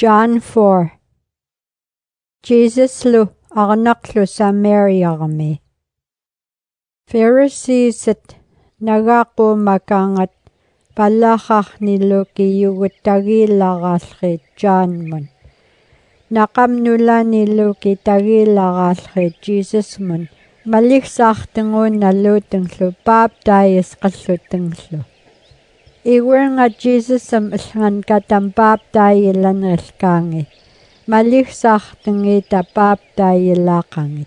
John 4 Jesus lu arnaqlu Samariarmi Phariseesit nagaaquumakaangat паллаахаарнилу киюгут тагиилларааллри Johnmun naqamnulanillu ki tagiillaraallri Jesusmun малигсаартынгуун наллуутэнглу паап таис қаллутэнглу Iwer nga Jesus sa ilhan ka tampap tayo ilan ilkangit. Maliksak tingi tapap tayo lakangit.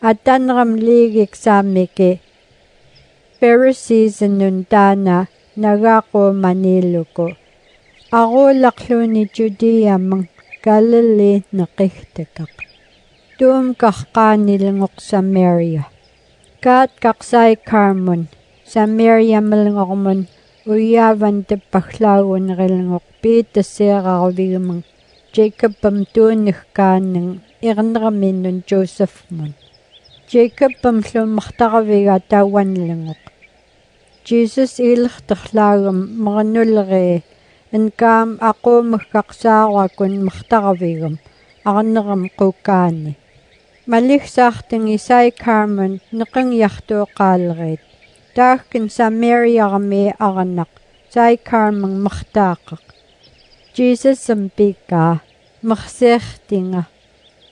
At tanram ligik samiki. Pero season nun nagako manilo ko. Ako laklo ni Judea mang kalili na kihtikak. Tuum kakkanil ngok Maria. Kat kaksay karmon, Samaria malngok mon, Уяван теппарлааг унерилнгорпи тассеэраарлигмэн Джейкобм туунниккааннэн эрнэрмииннун Жозефмун Джейкобм луммартаравига тааваннилнгоо Jesus илхтерлаагм мэрнуллерии инкаам акуумаккаарсаарваакун мартаравигм арнерам куккаанни Малихсаартин Исай Кармен нэкъин яртуу къаалгыт Dagin sa Maryagami aganak, jai karmang makdakak. Jesus sampika, maksichtinga.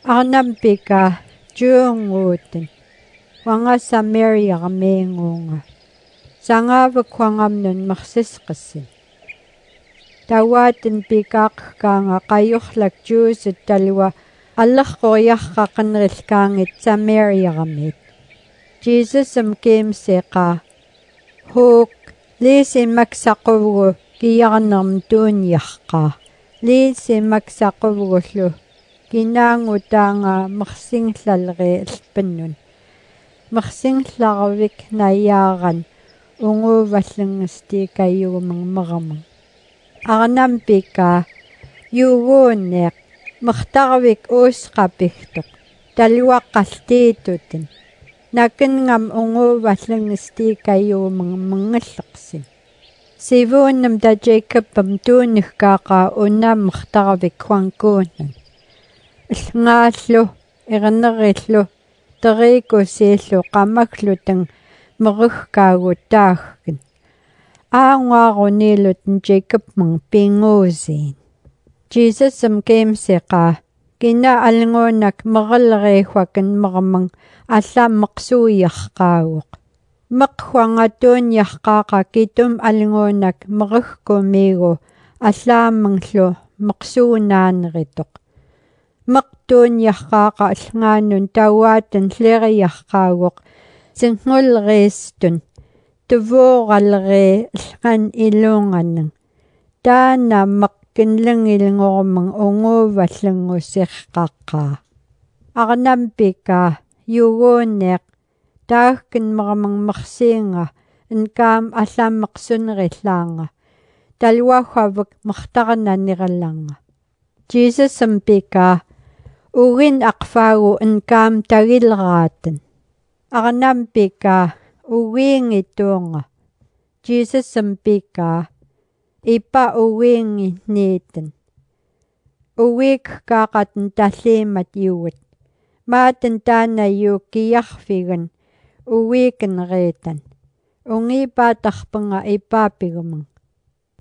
Agnampika, juungutin. Wanga sa Maryagami ngunga. Sanga vakwangam nun maksiskasin. Tawatin pikak ka nga kayuklak Diyusot talwa Allah ko yak kakanril kangit sa Maryagami. Jesus am kim seka. hook liisin maksaquvgu kiyaarnerm tuuniarqaa liisin maksaquvgullu kinaangutaanga mersingllalri allpannun мерсингларавик наяаран унгууваллангасти кайюгумермарамун арнам пика югууннеэ мертарвик уусқапигтоқ талуаққалтиитутин наккингам унгууваллангистиикайуу мангаллекси сивууннам та джейкобпам тууннахкаагаа унааммартаравик хуанкууннан аллгааллу эрнериллу терику сииллу qammaklutang мерэгкаагу таахгин аангаарунилутэн джейкобман пингуусиин Jesus am game seqa кина аллингуунак мерелериуакен мерман аллаам меқсууиарқаагоқ меқхуангатуунниарқаақа китум аллингуунак мерэгкумиигу аллаамманглу меқсуунаанеритоқ меқтуунниарқаақа аллангаанун тауаатан лериарқаагоқ сингуллериистун тувуоралери аллан илуунганнан таана меқ кинлэн илингоруман унгууваллангуссиэққаққаа арнам пика югууннеқ таахкин мараман мерсиинга инкаам аллааммеқсунериллаанга талуахавак мартарна нералланга Jesus пика угин ақфаагу инкаам тагилраатан арнам пика угиингитуунга Jesus пика иппа уиинги ниитэн уик каақатэн таллииммат юугат маатэн таана юуккиарфиган уикэн риитан унгиипаатарпнга иппаапигуман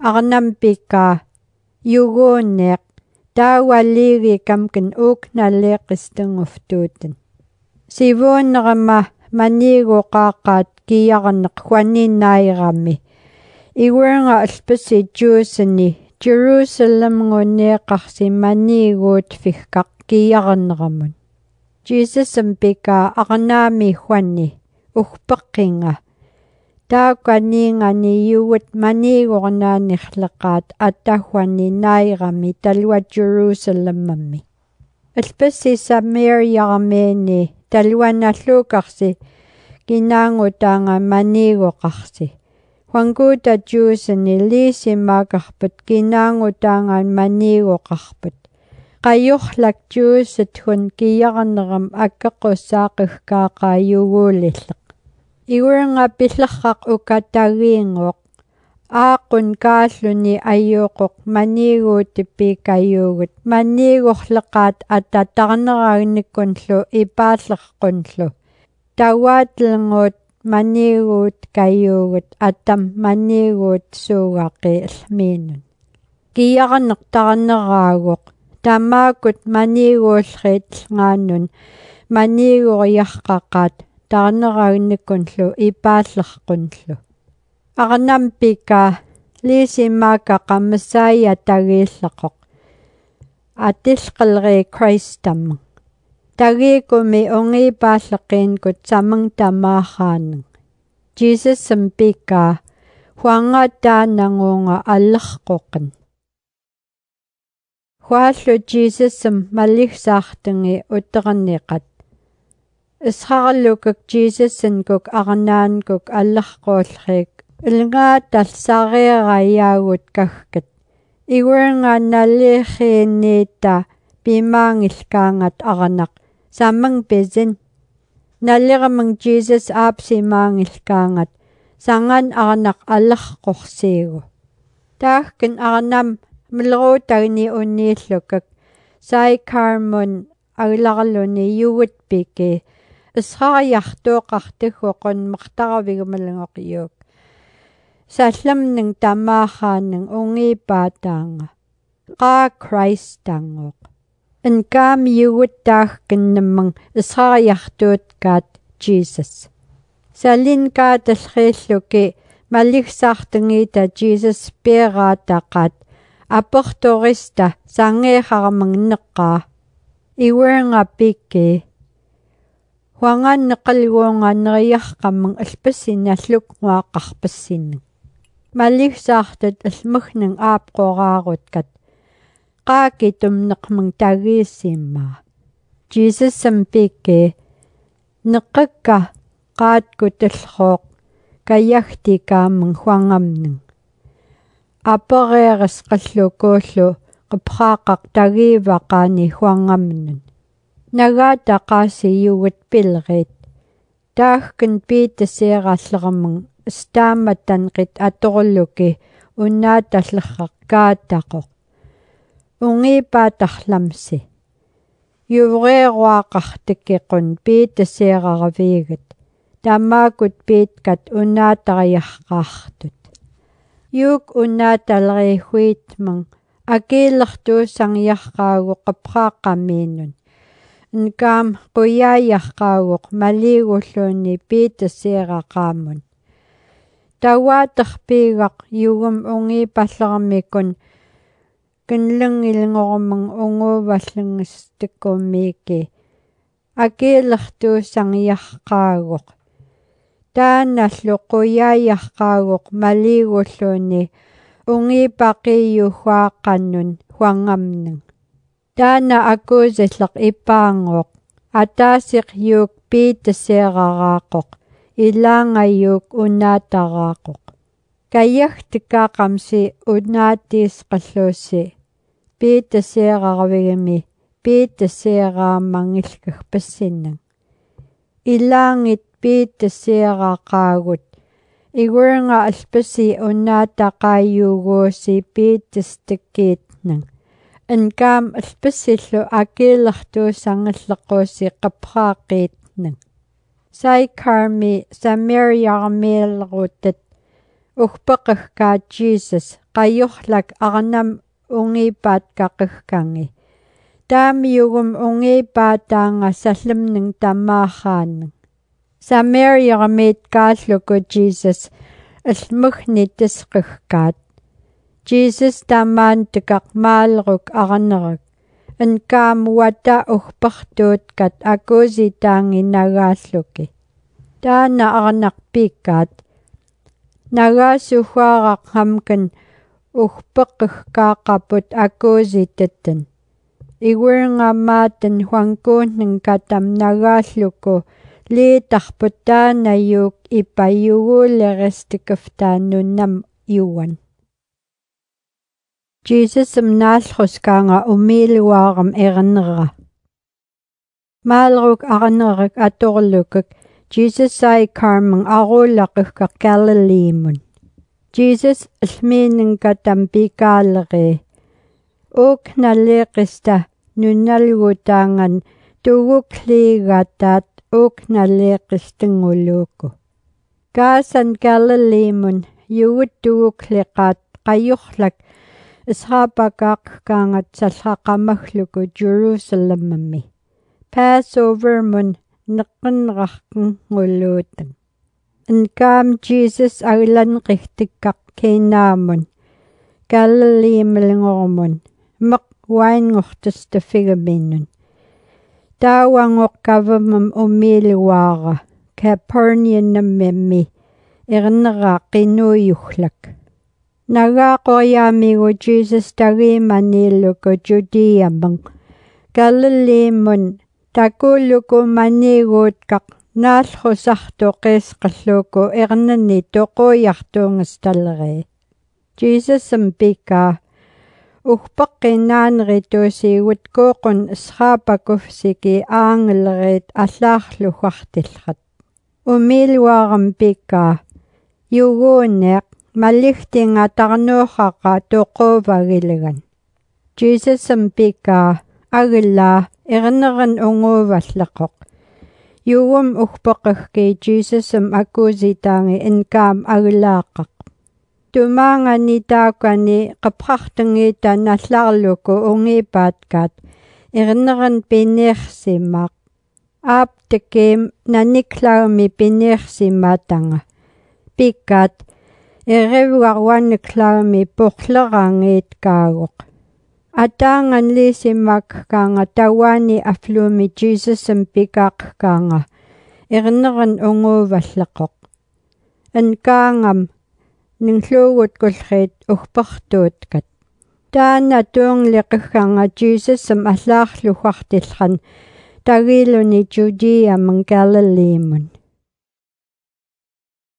арнам пиккаа югууннеэк таауаллииги камкен уукналлеэққистунгуфтуутэн сивууннерама маниигу қааққаат киярнеқ хуанинааирамми Игуанга алпаси джуусани Jerusalem ngunniiqarsimaniiguut figkaq kiyaġerneramut. Jesusam pika aqnaami huani ugpeqqinga taakaniingani yugut maniiguornaanirleqaat attahuani naairami talwa Jerusalemmammi. Alpassi e Samariaġmiini talwanalluukarsi kinaangutaanga maniiguqarsi wangutajuusani liisimaaqarpat kinaangutaangaan maniiguqarpat qayuqlakjuusatgun kiyarneram akkequssaaqigkaaqaayuguulilleq iguanga pillerraq ukatagiinguoq аақун кааллуни айюуқоқ маниигуутиппи кайюугут маниигорлеқаат ататарнераагниккунлу ипааллерқунлу таваатлангуут маннигуут кайуугут атам маннигуут суугақиал миинун киярнертарнераагоқ тамаакут маннигууллриит гааннун маннигуриарқаққаат тарнераагниккунлу ипааллерқунлу арнам пика лисимаака қаммасаая тагииллақоқ атилқэлри кристамма tagiikumi ungiipaalleqiinkut samang tamaaqaanang jesus sampika huanga taananguunga allerqoqan huaallu jesus sam malligsaartangi utteranniqat исхарлукак жисэссэнкук арнаанкук аллерқууллриик илнгаа талсаариараяагут кагкат игуангаа наллиихиинниита пимаангилкаангат аранақ самман песин наллераман Jesus аапси маангилкаангат сангаан арнақ аллерқорсиигу таахкин арнам милеруу тагни уннииллукак сай кармон агиларлуни югут пики исхаариартуоқартаггу қунмартаравигумалангоқиук салламнин тамаахаанин унгиипаатаанга qaa Christ tangoq en gam juwet dag gynnymang ysraariartuut gaat Jesus. Salin gaat allrilluki malligsaartangiita Jesus peeraataqat аппорториста сангиихарамагнеққаа иуэрнга пикки хуангаан неқалгуунгаанериарқамман алпассин аллуккуааққарпассиннг маллигсаартат алмагнан аапқораарут кат qaaki tumneqmang tagiissimmaa jiisussam piikki neqqakka qaatku tallhooq kayagti kaamang huangamning аппариарас қаллукууллу қипхаақақ тагиивақаани хуангамнун нагаата қааси югут пилерит таахкин питасеераллерамун стааматтанқит аторлуки уннааталлерқақ каатақоқ унгиипаатарламси ювреруаақартиккеқун питасиараравиигат таммаакут питкат унаатариарқаартут юук унааталериихуитман акииллартуусангиарқаагу қапрааққамииннун нкам қуяаярқаагуқ малиигуллуунни питасиарақаамун тауаатарпиигақ югум унгиипаллерамиккун канлан илнгоруман унгууваллангастэкку мики акиилэртуусариарқаагоқ тааналлу қуяаярқаагоқ малигуллуни унгиипақиюхааққаннун хуангамнан таана акуусиллеқ иппаангоқ атаасиқ юук питасеэрараақоқ илаангайюук унаатараақоқ каяхтикаақамси унаатиис қаллууси piittassiaqaravigimi piittassiaqaammanngilkak passinnan ilaangit piittassiaqaqaagut iguanga alpasi unnaataqaayuuguusi piittastakkiitnan анкаам алпассиллу акиилэртуусангаллеккууси қапхаақиитнан сайкарми саммериармиэллерутат ухпеқэхкаа Jesus қайорлак арнам unge bad gakh gange da mi yugum unge bad dang asalem ning tama khan sa mary ar met gas lok jesus es mukh nit des rukh gat jesus da man de gak mal ruk arnerak en kam wata och pachtot kat akosi tang inagasluke da na arnak pikat Nagasuhuarak hamken, ухпеққаақапут акууситтаттан игуингаммааттан хуанкууннн катам нагааллуку литарпут таанайуук иппайугуулерэстикэфтааннуннам юан Jesus amnaalhuskaanga umiiluaram erinnera Maalruk arinnerik atorlukuk Jesus sai karmang arulaqukka kallaliimun Jesus alminen katam pikaalleri. Uuknalliiqista nunnalgutaangan tugukliigataat uuknalliiqistinguluuku. Kaasan Galileemun juut tugukliqaat qajurlak israapakaaqkaangat sallaqamagluku Jerusalemmammi. Passover mun neqqinrarqin nguluutan. kam Jesus agilan qihtikkaq kiinaamun kalaliimalngormun meq uainnngortustafigaminnun tauangoqqavamam umiiluaaqa Capernaumimmi erneraa qinuuyuklak nagaaqoriaamigu Jesus tagiimaniilluku Judeameq kalaliimmun takuuluku kak наал хусарту қиисқаллууку ернанни тоқуйартуунгасталлери Jesus-м пика ухпаққиннаанери туусиигут кууқун сраапакуфсики аангелерит аллаарлухартиллхат умилуарам пика югуунеқ маллихтинга тарнуухақа тоқуувагилаган Jesus-м пика агилла эрнерен унгууваллеқоқ юуам ухпеқахки Jesus-ам акууситаанги инкаам агилаақақ тумаангани таакани қапхартангиита налларлуку унгиипааткаат эрнерен пинеерсимаақ аап таким наниклаарми пинеерсимаатанга пиккаат эревуаруаннаклаарми порлераангиит каагоқ атаанганлиисиммак каанга тауаани афлууми Jesus-м пикаақ каанга эрнеран унгууваллекоқ ан каангам нинглуугут кулхиит угпартууткат таана туунлеққанга Jesus-м аллаарлухартиллхан тагилуни Judea ман Galilee-мун